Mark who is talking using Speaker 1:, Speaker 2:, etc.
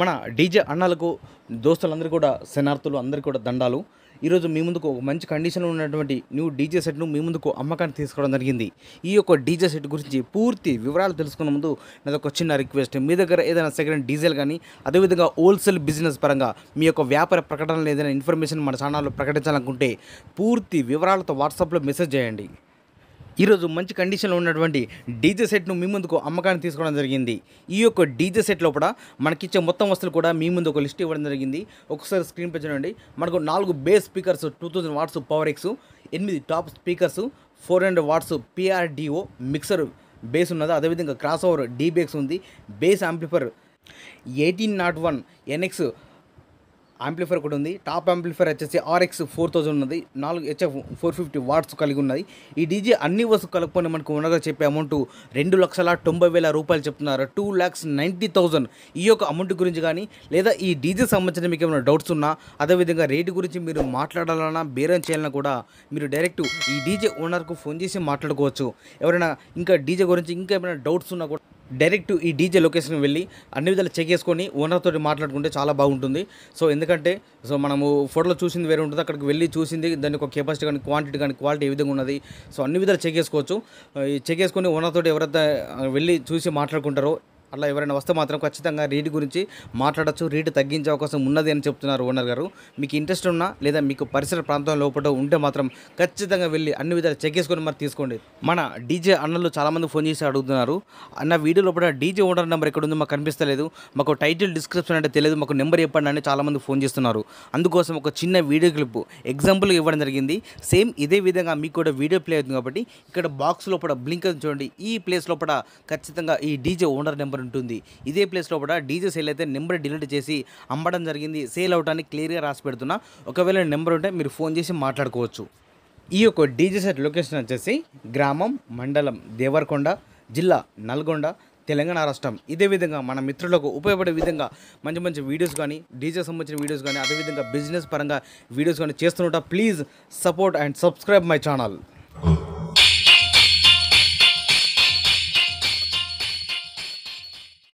Speaker 1: మన డీజే అన్నలకు దోస్తులందరూ కూడా శనార్థులు అందరికీ కూడా దండాలు ఈరోజు మీ ముందుకు ఒక మంచి కండిషన్లో ఉన్నటువంటి న్యూ డీజే సెట్ను మీ ముందుకు అమ్మకానికి తీసుకోవడం జరిగింది ఈ యొక్క డీజే సెట్ గురించి పూర్తి వివరాలు తెలుసుకున్న ముందు నాది ఒక చిన్న రిక్వెస్ట్ మీ దగ్గర ఏదైనా సెకండ్ డీజిల్ కానీ అదేవిధంగా హోల్సేల్ బిజినెస్ పరంగా మీ యొక్క వ్యాపార ప్రకటనలు ఏదైనా ఇన్ఫర్మేషన్ మన ఛానల్లో ప్రకటించాలనుకుంటే పూర్తి వివరాలతో వాట్సాప్లో మెసేజ్ చేయండి ఈరోజు మంచి కండిషన్లో ఉన్నటువంటి డీజే సెట్ను మీ ముందుకు అమ్మకాన్ని తీసుకోవడం జరిగింది ఈ యొక్క డీజే సెట్ లోపల మనకిచ్చే మొత్తం వస్తువులు కూడా మీ ముందు ఒక లిస్ట్ ఇవ్వడం జరిగింది ఒకసారి స్క్రీన్ పై చూడండి మనకు నాలుగు bass speakers two thousand watts power x ఎనిమిది top speakers four hundred watts PRDO mixer bass ఉన్నది అదేవిధంగా క్రాస్ ఓవర్ డీబేక్స్ ఉంది bass amplifier eighteen nought one NX amplifier కూడా ఉంది టాప్ యాంప్లిఫైర్ వచ్చేసి ఆర్ఎక్స్ ఫోర్ థౌజండ్ ఉన్నది నాలుగు హెచ్ఎఫ్ ఫోర్ ఫిఫ్టీ వాట్స్ కలిగి ఉన్నది ఈ డీజే అన్ని వస్తువు కలుపుకొని మనకు ఉండగా చెప్పే అమౌంట్ రెండు లక్షల తొంభై వేల రూపాయలు చెప్తున్నారు టూ ల్యాక్స్ నైంటీ థౌజండ్ ఈ యొక్క అమౌంట్ గురించి కానీ లేదా ఈ డీజే సంబంధించిన మీకు ఏమైనా డౌట్స్ ఉన్నా అదేవిధంగా రేటు గురించి మీరు మాట్లాడాలన్నా బేరం చేయాలన్నా కూడా మీరు డైరెక్ట్ ఈ డీజే ఓనర్కు ఫోన్ చేసి మాట్లాడుకోవచ్చు ఎవరైనా ఇంకా డీజే గురించి ఇంకా ఏమైనా డౌట్స్ ఉన్నా కూడా డైరెక్ట్ ఈ డీజే లొకేషన్కి వెళ్ళి అన్ని విధాలు చెక్ చేసుకొని ఓనర్తో మాట్లాడుకుంటే చాలా బాగుంటుంది సో ఎందుకంటే సో మనము ఫోటోలో చూసింది వేరే ఉంటుంది అక్కడికి వెళ్ళి చూసింది దాని ఒక కెపాసిటీ కానీ క్వాంటిటీ కానీ క్వాలిటీ ఏ విధంగా ఉన్నది సో అన్ని విధాలు చెక్ చేసుకోవచ్చు చెక్ చేసుకొని ఓనర్తో ఎవరైతే వెళ్ళి చూసి మాట్లాడుకుంటారో అట్లా ఎవరైనా వస్తే మాత్రం ఖచ్చితంగా రేటు గురించి మాట్లాడచ్చు రేటు తగ్గించే అవకాశం ఉన్నది అని చెప్తున్నారు ఓనర్ గారు మీకు ఇంట్రెస్ట్ ఉన్నా లేదా మీకు పరిసర ప్రాంతం లోపల ఉంటే మాత్రం ఖచ్చితంగా వెళ్ళి అన్ని విధాలు చెక్ చేసుకొని మరి తీసుకోండి మన డీజే అన్నలు చాలామంది ఫోన్ చేసి అడుగుతున్నారు అన్న వీడియో లోపల డీజే ఓనర్ నెంబర్ ఎక్కడ ఉందో మాకు కనిపిస్తలేదు మాకు టైటిల్ డిస్క్రిప్షన్ అంటే తెలియదు మాకు నెంబర్ చెప్పండి అని చాలామంది ఫోన్ చేస్తున్నారు అందుకోసం ఒక చిన్న వీడియో క్లిప్ ఎగ్జాంపుల్ ఇవ్వడం జరిగింది సేమ్ ఇదే విధంగా మీకు కూడా వీడియో ప్లే అవుతుంది కాబట్టి ఇక్కడ బాక్స్ లోపల బ్లింక్ చూడండి ఈ ప్లేస్ లోపల ఖచ్చితంగా ఈ డీజే ఓనర్ నెంబర్ ఉంటుంది ఇదే ప్లేస్లో కూడా డీజే సేల్ అయితే నెంబర్ డిలీట్ చేసి అమ్మడం జరిగింది సేల్ అవడానికి క్లియర్గా రాసి పెడుతున్నా ఒకవేళ నెంబర్ ఉంటే మీరు ఫోన్ చేసి మాట్లాడుకోవచ్చు ఈ యొక్క డీజే సెట్ లొకేషన్ వచ్చేసి గ్రామం మండలం దేవరకొండ జిల్లా నల్గొండ తెలంగాణ రాష్ట్రం ఇదే విధంగా మన మిత్రులకు ఉపయోగపడే విధంగా మంచి మంచి వీడియోస్ కానీ డీజే సంబంధించిన వీడియోస్ కానీ అదేవిధంగా బిజినెస్ పరంగా వీడియోస్ కానీ చేస్తుంటా please support and subscribe my channel